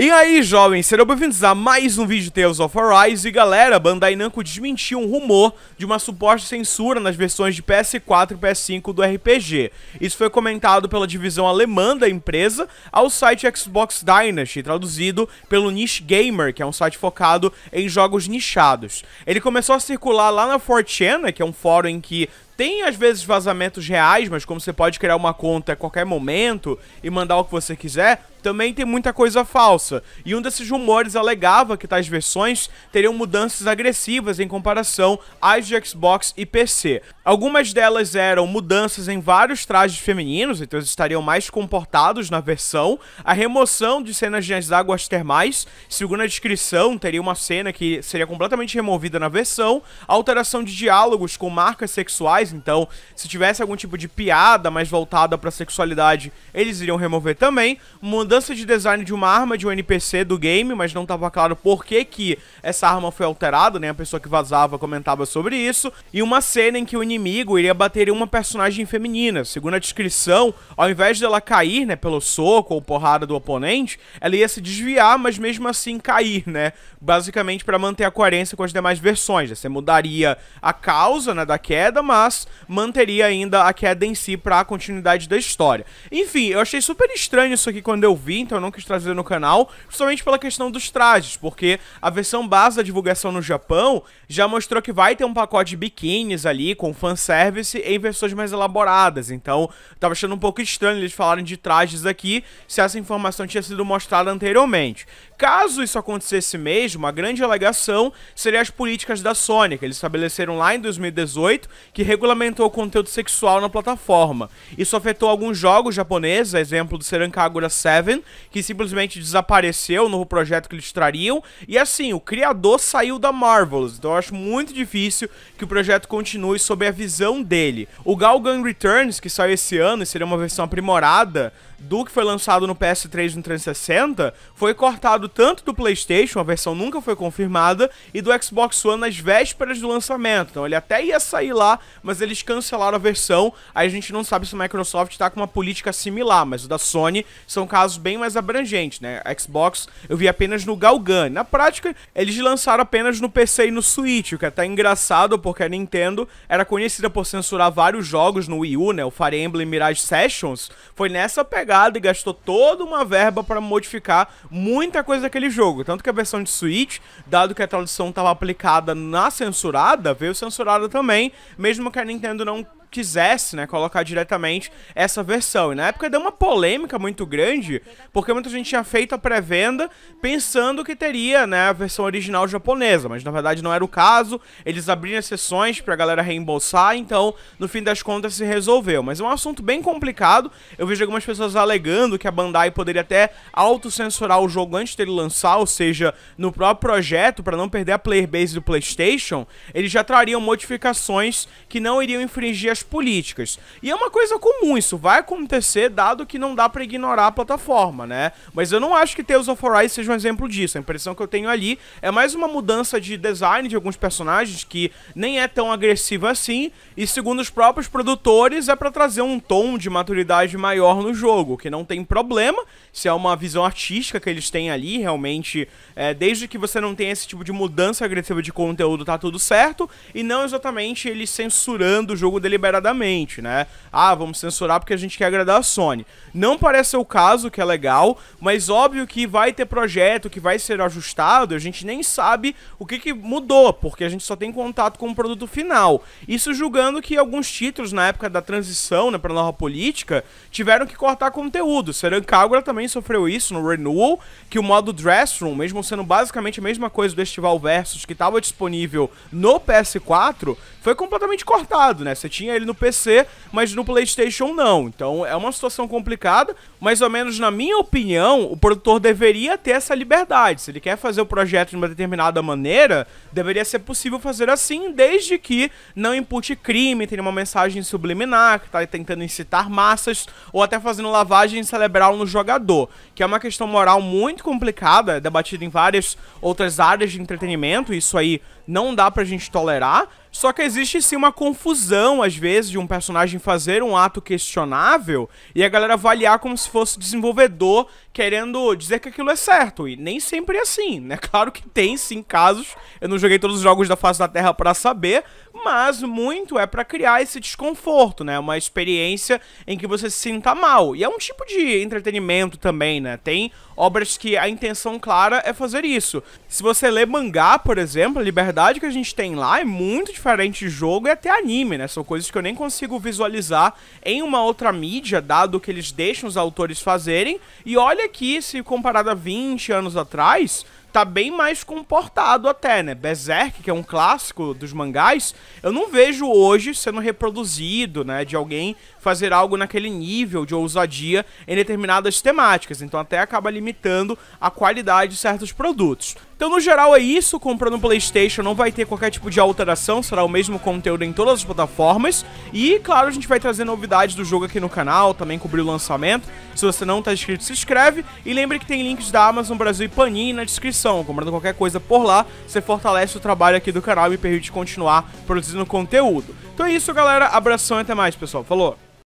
E aí, jovens, serão bem-vindos a mais um vídeo de Tales of Arise. E galera, Bandai Namco desmentiu um rumor de uma suposta censura nas versões de PS4 e PS5 do RPG. Isso foi comentado pela divisão alemã da empresa ao site Xbox Dynasty, traduzido pelo Niche Gamer, que é um site focado em jogos nichados. Ele começou a circular lá na 4chan, que é um fórum em que tem às vezes vazamentos reais, mas como você pode criar uma conta a qualquer momento e mandar o que você quiser, também tem muita coisa falsa. E um desses rumores alegava que tais versões teriam mudanças agressivas em comparação às de Xbox e PC. Algumas delas eram mudanças em vários trajes femininos, então eles estariam mais comportados na versão, a remoção de cenas de águas termais, segundo a descrição, teria uma cena que seria completamente removida na versão, a alteração de diálogos com marcas sexuais mais, então se tivesse algum tipo de piada mais voltada pra sexualidade, eles iriam remover também. Mudança de design de uma arma de um NPC do game, mas não tava claro por que que essa arma foi alterada, né? A pessoa que vazava comentava sobre isso. E uma cena em que o inimigo iria bater em uma personagem feminina. Segundo a descrição, ao invés dela cair, né, pelo soco ou porrada do oponente, ela ia se desviar, mas mesmo assim cair, né? Basicamente para manter a coerência com as demais versões. Você mudaria a causa, né, da queda, mas mas manteria ainda a queda em si para a continuidade da história. Enfim, eu achei super estranho isso aqui quando eu vi, então eu não quis trazer no canal, principalmente pela questão dos trajes, porque a versão base da divulgação no Japão já mostrou que vai ter um pacote de biquínis ali com fanservice em versões mais elaboradas, então tava achando um pouco estranho eles falarem de trajes aqui, se essa informação tinha sido mostrada anteriormente. Caso isso acontecesse mesmo, a grande alegação seria as políticas da Sony, eles estabeleceram lá em 2018, que regularmente regulamentou o conteúdo sexual na plataforma. Isso afetou alguns jogos japoneses, exemplo do Serankagura 7, que simplesmente desapareceu no novo projeto que eles trariam, e assim, o criador saiu da Marvels, então eu acho muito difícil que o projeto continue sob a visão dele. O Galgun Returns, que saiu esse ano e seria uma versão aprimorada do que foi lançado no PS3 e no 360, foi cortado tanto do PlayStation, a versão nunca foi confirmada, e do Xbox One nas vésperas do lançamento. Então ele até ia sair lá, mas mas eles cancelaram a versão. Aí a gente não sabe se a Microsoft está com uma política similar, mas o da Sony são casos bem mais abrangentes, né? Xbox eu vi apenas no Galgan. Na prática, eles lançaram apenas no PC e no Switch, o que é até engraçado porque a Nintendo era conhecida por censurar vários jogos no Wii U, né? O Fire Emblem Mirage Sessions foi nessa pegada e gastou toda uma verba para modificar muita coisa daquele jogo. Tanto que a versão de Switch, dado que a tradução estava aplicada na censurada, veio censurada também, mesmo que que a Nintendo não quisesse, né, colocar diretamente essa versão. E na época deu uma polêmica muito grande, porque muita gente tinha feito a pré-venda pensando que teria, né, a versão original japonesa, mas na verdade não era o caso. Eles abriram exceções a galera reembolsar, então no fim das contas se resolveu. Mas é um assunto bem complicado. Eu vejo algumas pessoas alegando que a Bandai poderia até autocensurar o jogo antes dele lançar, ou seja, no próprio projeto para não perder a player base do PlayStation, eles já trariam modificações que não iriam infringir as políticas. E é uma coisa comum, isso vai acontecer, dado que não dá para ignorar a plataforma, né? Mas eu não acho que Tales of Arise seja um exemplo disso. A impressão que eu tenho ali é mais uma mudança de design de alguns personagens que nem é tão agressiva assim, e segundo os próprios produtores, é para trazer um tom de maturidade maior no jogo, que não tem problema, se é uma visão artística que eles têm ali, realmente, é, desde que você não tenha esse tipo de mudança agressiva de conteúdo, tá tudo certo, e não exatamente eles censurando o jogo deliberadamente deliberadamente, né? Ah, vamos censurar porque a gente quer agradar a Sony. Não parece ser o caso, que é legal, mas óbvio que vai ter projeto que vai ser ajustado, a gente nem sabe o que, que mudou, porque a gente só tem contato com o produto final. Isso julgando que alguns títulos na época da transição, né, a nova política, tiveram que cortar conteúdo. Serancagora também sofreu isso no Renewal, que o modo Dressroom, mesmo sendo basicamente a mesma coisa do Estival Versus que estava disponível no PS4, foi completamente cortado, né? Você tinha ele no PC, mas no PlayStation não. Então é uma situação complicada, Mais ou menos na minha opinião, o produtor deveria ter essa liberdade. Se ele quer fazer o projeto de uma determinada maneira, deveria ser possível fazer assim, desde que não impute crime, tenha uma mensagem subliminar, que tá tentando incitar massas, ou até fazendo lavagem cerebral no jogador, que é uma questão moral muito complicada, é debatida em várias outras áreas de entretenimento, isso aí não dá pra gente tolerar. Só que existe sim uma confusão, às vezes, de um personagem fazer um ato questionável e a galera avaliar como se fosse desenvolvedor querendo dizer que aquilo é certo. E nem sempre é assim, né? Claro que tem sim casos. Eu não joguei todos os jogos da face da Terra para saber, mas muito é para criar esse desconforto, né? Uma experiência em que você se sinta mal. E é um tipo de entretenimento também, né? Tem obras que a intenção clara é fazer isso. Se você lê mangá, por exemplo, a liberdade que a gente tem lá é muito diferente de jogo e até anime, né? São coisas que eu nem consigo visualizar em uma outra mídia, dado que eles deixam os autores fazerem. E olha aqui, se comparado a 20 anos atrás, tá bem mais comportado até, né? Berserk, que é um clássico dos mangás, eu não vejo hoje sendo reproduzido, né? De alguém fazer algo naquele nível de ousadia em determinadas temáticas. Então até acaba limitando a qualidade de certos produtos. Então, no geral, é isso. Comprando PlayStation não vai ter qualquer tipo de alteração, será o mesmo conteúdo em todas as plataformas. E, claro, a gente vai trazer novidades do jogo aqui no canal, também cobrir o lançamento. Se você não está inscrito, se inscreve. E lembre que tem links da Amazon Brasil e Panini na descrição descrição. Comprando qualquer coisa por lá, você fortalece o trabalho aqui do canal e me permite continuar produzindo conteúdo. Então é isso, galera. Abração e até mais, pessoal. Falou!